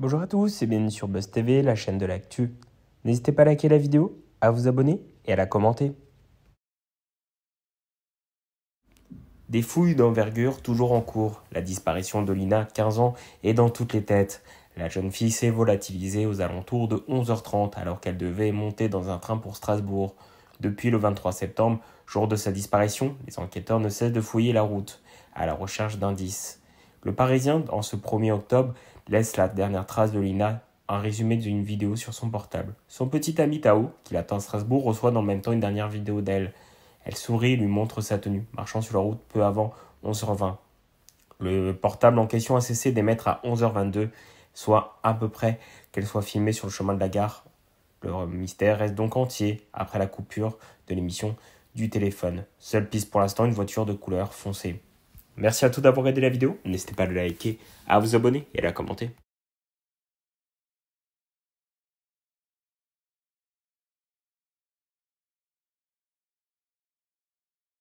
Bonjour à tous et bienvenue sur Buzz TV, la chaîne de l'actu. N'hésitez pas à liker la vidéo, à vous abonner et à la commenter. Des fouilles d'envergure toujours en cours. La disparition de Lina, 15 ans, est dans toutes les têtes. La jeune fille s'est volatilisée aux alentours de 11h30 alors qu'elle devait monter dans un train pour Strasbourg. Depuis le 23 septembre, jour de sa disparition, les enquêteurs ne cessent de fouiller la route, à la recherche d'indices. Le Parisien, en ce 1er octobre, laisse la dernière trace de Lina, un résumé d'une vidéo sur son portable. Son petit ami Tao, qui l'attend à Strasbourg, reçoit dans le même temps une dernière vidéo d'elle. Elle sourit et lui montre sa tenue, marchant sur la route peu avant 11h20. Le portable en question a cessé d'émettre à 11h22, soit à peu près qu'elle soit filmée sur le chemin de la gare. Le mystère reste donc entier après la coupure de l'émission du téléphone. Seule piste pour l'instant, une voiture de couleur foncée. Merci à tous d'avoir aidé la vidéo. N'hésitez pas à le liker, à vous abonner et à la commenter.